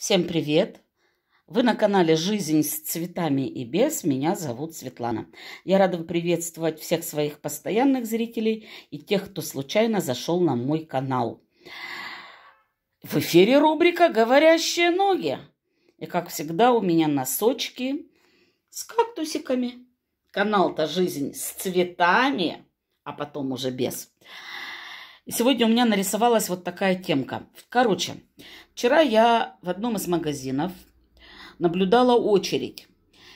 Всем привет! Вы на канале «Жизнь с цветами и без». Меня зовут Светлана. Я рада приветствовать всех своих постоянных зрителей и тех, кто случайно зашел на мой канал. В эфире рубрика «Говорящие ноги». И, как всегда, у меня носочки с кактусиками. Канал-то «Жизнь с цветами», а потом уже без. Сегодня у меня нарисовалась вот такая темка. Короче, Вчера я в одном из магазинов наблюдала очередь.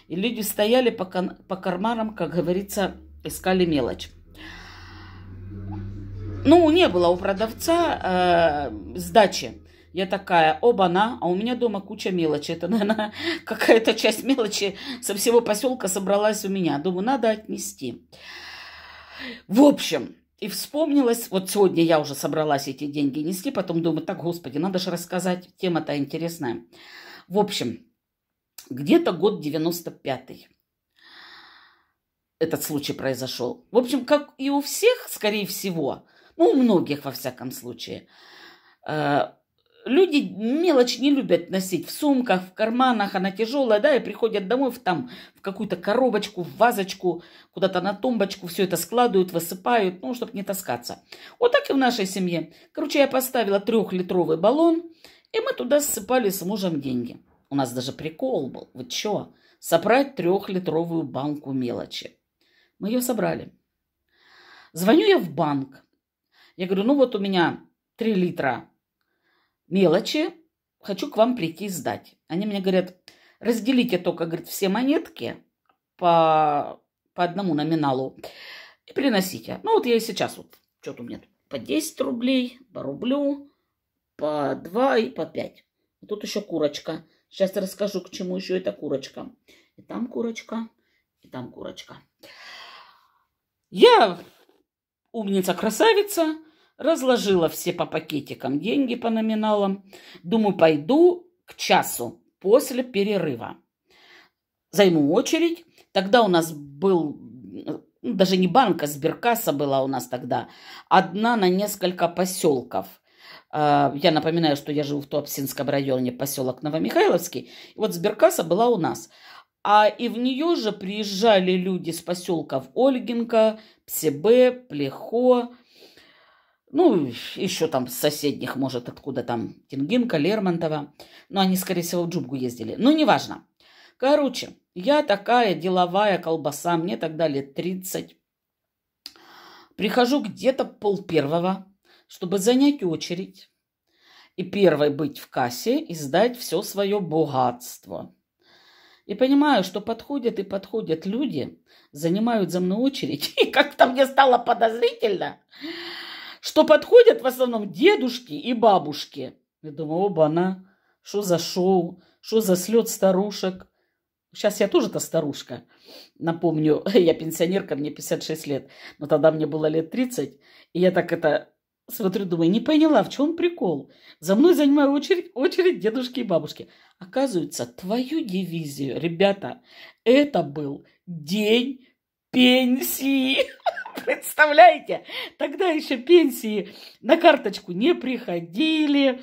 И люди стояли по, кон- по карманам, как говорится, искали мелочь. Ну, не было у продавца э, сдачи. Я такая, оба-на, а у меня дома куча мелочи. Это, наверное, какая-то часть мелочи со всего поселка собралась у меня. Думаю, надо отнести. В общем, и вспомнилось, вот сегодня я уже собралась эти деньги нести, потом думаю, так, господи, надо же рассказать, тема-то интересная. В общем, где-то год 95-й этот случай произошел. В общем, как и у всех, скорее всего, ну, у многих, во всяком случае, э, люди мелочь не любят носить в сумках, в карманах, она тяжелая, да, и приходят домой в, там, в какую-то коробочку, в вазочку, куда-то на тумбочку, все это складывают, высыпают, ну, чтобы не таскаться. Вот так и в нашей семье. Короче, я поставила трехлитровый баллон, и мы туда ссыпали с мужем деньги. У нас даже прикол был, вы что, собрать трехлитровую банку мелочи. Мы ее собрали. Звоню я в банк. Я говорю, ну вот у меня 3 литра мелочи, хочу к вам прийти и сдать. Они мне говорят, разделите только, говорит, все монетки по, по одному номиналу и приносите. Ну, вот я и сейчас, вот, что-то у меня тут по 10 рублей, по рублю, по 2 и по 5. И тут еще курочка. Сейчас расскажу, к чему еще эта курочка. И там курочка, и там курочка. Я умница-красавица. Разложила все по пакетикам деньги по номиналам. Думаю, пойду к часу после перерыва. Займу очередь. Тогда у нас был, ну, даже не банка, сберкасса была у нас тогда. Одна на несколько поселков а, – я напоминаю, что я живу в Туапсинском районе, поселок Новомихайловский. вот сберкасса была у нас. А и в нее же приезжали люди с поселков Ольгинка, Псебе, Плехо, ну, еще там соседних, может, откуда там, Тенгинка, Лермонтова. Но они, скорее всего, в Джубгу ездили. Ну, неважно. Короче, я такая деловая колбаса, мне тогда лет 30. Прихожу где-то пол первого, чтобы занять очередь и первой быть в кассе и сдать все свое богатство. И понимаю, что подходят и подходят люди, занимают за мной очередь. И как-то мне стало подозрительно что подходят в основном дедушки и бабушки. Я думаю, оба-на, что за шоу, что за слет старушек. Сейчас я тоже-то старушка. Напомню, я пенсионерка, мне 56 лет. Но тогда мне было лет 30. И я так это смотрю, думаю, не поняла, в чем прикол. За мной занимаю очередь, очередь дедушки и бабушки. Оказывается, твою дивизию, ребята, это был день пенсии. Представляете? Тогда еще пенсии на карточку не приходили.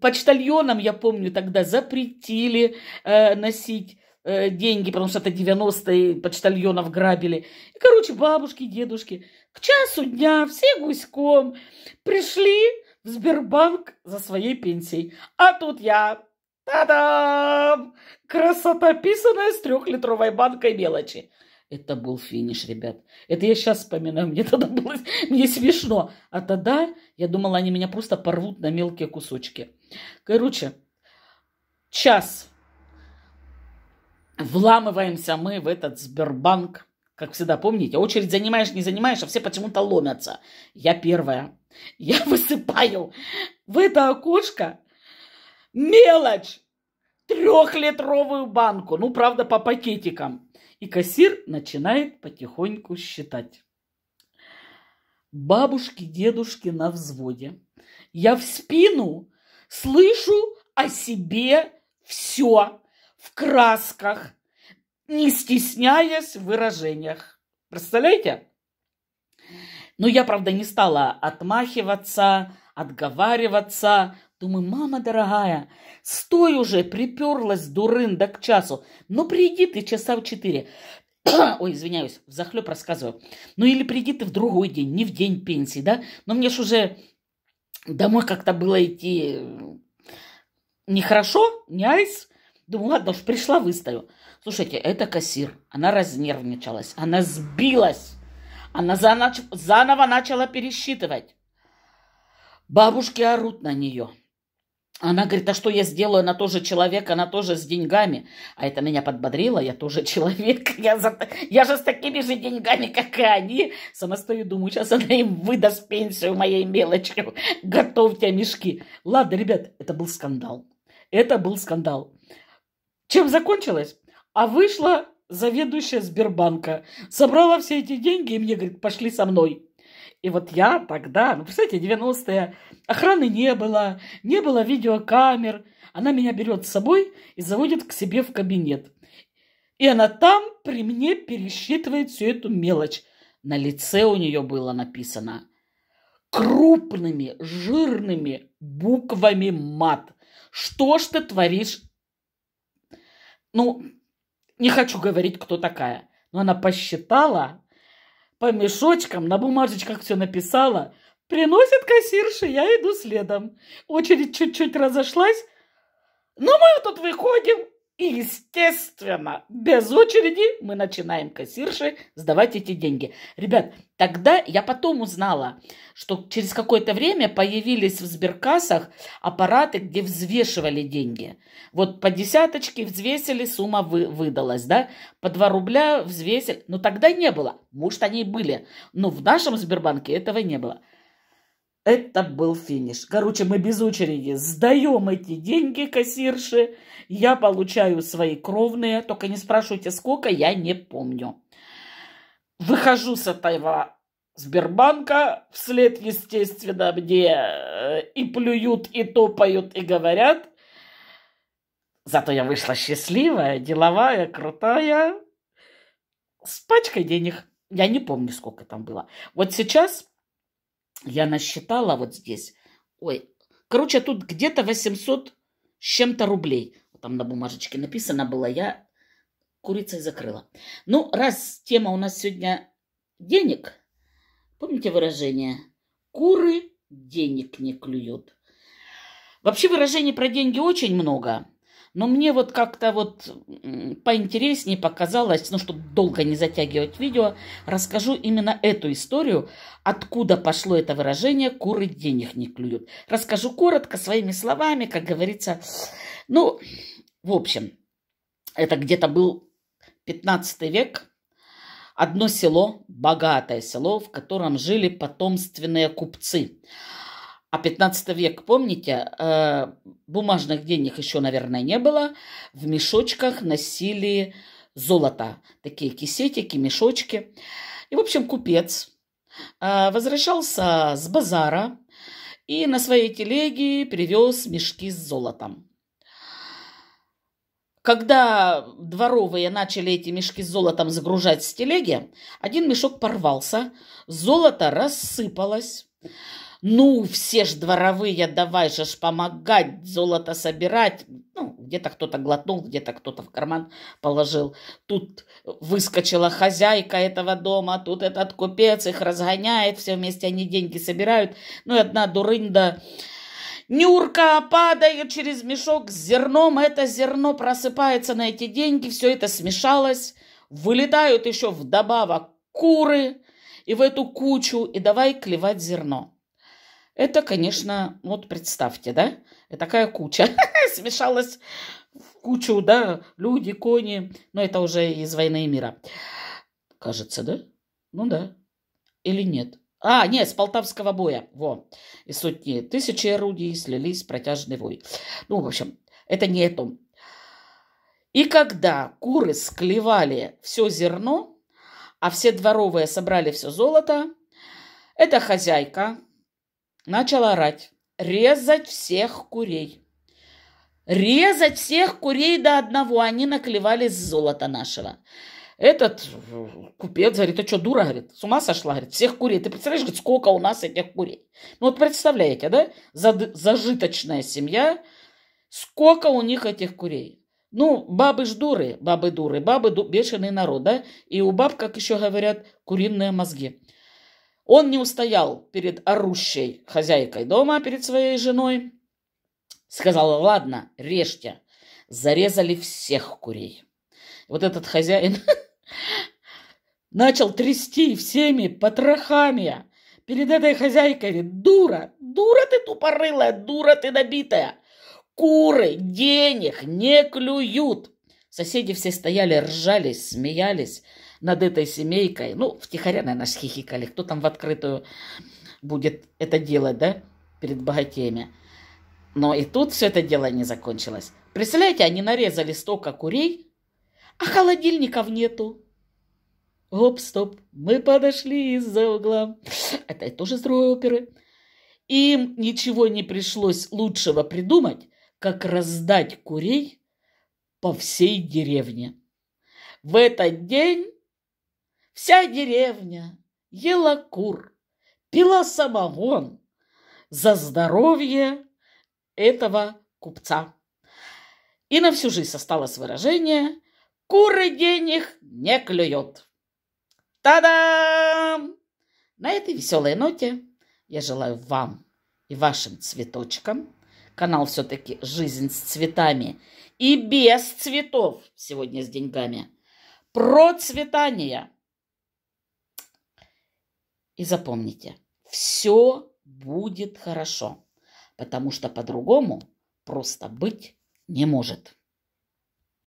Почтальонам, я помню, тогда запретили э, носить э, деньги, потому что это 90-е почтальонов грабили. И, короче, бабушки, дедушки к часу дня все гуськом пришли в Сбербанк за своей пенсией. А тут я Та-дам! Красота, писанная с трехлитровой банкой мелочи. Это был финиш, ребят. Это я сейчас вспоминаю, мне тогда было мне смешно. А тогда я думала, они меня просто порвут на мелкие кусочки. Короче, час. Вламываемся мы в этот Сбербанк. Как всегда, помните, очередь занимаешь, не занимаешь, а все почему-то ломятся. Я первая. Я высыпаю в это окошко мелочь трехлитровую банку. Ну, правда, по пакетикам. И кассир начинает потихоньку считать. Бабушки, дедушки на взводе. Я в спину слышу о себе все в красках, не стесняясь в выражениях. Представляете? Но я, правда, не стала отмахиваться, отговариваться, Думаю, мама дорогая, стой уже, приперлась дурында к часу. Ну, приди ты часа в четыре. Ой, извиняюсь, захлеб рассказываю. Ну, или приди ты в другой день, не в день пенсии, да? Но мне ж уже домой как-то было идти э, нехорошо, не айс. Думаю, ладно уж, пришла, выставлю. Слушайте, это кассир. Она разнервничалась, она сбилась. Она заново начала пересчитывать. Бабушки орут на нее. Она говорит, а что я сделаю, она тоже человек, она тоже с деньгами. А это меня подбодрило, я тоже человек, я, за... я же с такими же деньгами, как и они. Сама стою, думаю, сейчас она им выдаст пенсию моей мелочью, готовьте мешки. Ладно, ребят, это был скандал. Это был скандал. Чем закончилось? А вышла заведующая Сбербанка, собрала все эти деньги и мне говорит, пошли со мной. И вот я тогда, ну, представляете, 90-е, охраны не было, не было видеокамер. Она меня берет с собой и заводит к себе в кабинет. И она там при мне пересчитывает всю эту мелочь. На лице у нее было написано крупными, жирными буквами мат. Что ж ты творишь? Ну, не хочу говорить, кто такая. Но она посчитала, по мешочкам на бумажечках все написала. Приносит кассирши, я иду следом. Очередь чуть-чуть разошлась. Ну, мы тут выходим, и, естественно, без очереди мы начинаем кассирши сдавать эти деньги. Ребят, тогда я потом узнала, что через какое-то время появились в сберкассах аппараты, где взвешивали деньги. Вот по десяточке взвесили, сумма вы, выдалась, да? По два рубля взвесили. Но тогда не было. Может, они и были. Но в нашем Сбербанке этого не было. Это был финиш. Короче, мы без очереди сдаем эти деньги кассирши. Я получаю свои кровные. Только не спрашивайте, сколько, я не помню. Выхожу с этого Сбербанка вслед, естественно, где э, и плюют, и топают, и говорят. Зато я вышла счастливая, деловая, крутая, с пачкой денег. Я не помню, сколько там было. Вот сейчас я насчитала вот здесь. Ой, короче, тут где-то 800 с чем-то рублей. Там на бумажечке написано было, я курицей закрыла. Ну, раз тема у нас сегодня денег, помните выражение? Куры денег не клюют. Вообще выражений про деньги очень много. Но мне вот как-то вот поинтереснее показалось, ну, чтобы долго не затягивать видео, расскажу именно эту историю, откуда пошло это выражение «куры денег не клюют». Расскажу коротко, своими словами, как говорится. Ну, в общем, это где-то был 15 век, одно село, богатое село, в котором жили потомственные купцы – а 15 век, помните, э, бумажных денег еще, наверное, не было. В мешочках носили золото. Такие кисетики, мешочки. И, в общем, купец э, возвращался с базара и на своей телеге привез мешки с золотом. Когда дворовые начали эти мешки с золотом загружать с телеги, один мешок порвался, золото рассыпалось ну, все ж дворовые, давай же ж помогать, золото собирать. Ну, где-то кто-то глотнул, где-то кто-то в карман положил. Тут выскочила хозяйка этого дома, тут этот купец их разгоняет, все вместе они деньги собирают. Ну, и одна дурында... Нюрка падает через мешок с зерном, это зерно просыпается на эти деньги, все это смешалось, вылетают еще вдобавок куры и в эту кучу, и давай клевать зерно. Это, конечно, вот представьте, да? Это такая куча. Смешалась в кучу, да? Люди, кони. Но это уже из «Войны и мира». Кажется, да? Ну да. Или нет? А, нет, с полтавского боя. Во. И сотни тысячи орудий слились в протяжный вой. Ну, в общем, это не о И когда куры склевали все зерно, а все дворовые собрали все золото, эта хозяйка, начал орать. «Резать всех курей!» Резать всех курей до одного. Они наклевались золота нашего. Этот э, купец говорит, а что, дура, говорит, с ума сошла, говорит, всех курей. Ты представляешь, говорит, сколько у нас этих курей? Ну вот представляете, да, Зад, зажиточная семья, сколько у них этих курей? Ну, бабы ж дуры, бабы дуры, бабы ду, бешеный народ, да? И у баб, как еще говорят, куриные мозги. Он не устоял перед орущей хозяйкой дома, перед своей женой. Сказал, ладно, режьте. Зарезали всех курей. Вот этот хозяин начал трясти всеми потрохами перед этой хозяйкой. Дура, дура ты тупорылая, дура ты набитая. Куры денег не клюют. Соседи все стояли, ржались, смеялись над этой семейкой. Ну, втихаря, наверное, схихикали. Кто там в открытую будет это делать, да, перед богатеями. Но и тут все это дело не закончилось. Представляете, они нарезали столько курей, а холодильников нету. Оп, стоп, мы подошли из-за угла. Это тоже из другой оперы. Им ничего не пришлось лучшего придумать, как раздать курей по всей деревне. В этот день Вся деревня ела кур, пила самогон за здоровье этого купца. И на всю жизнь осталось выражение «Куры денег не клюют». Та-дам! На этой веселой ноте я желаю вам и вашим цветочкам. Канал все-таки «Жизнь с цветами» и без цветов сегодня с деньгами. Процветания! И запомните, все будет хорошо, потому что по-другому просто быть не может.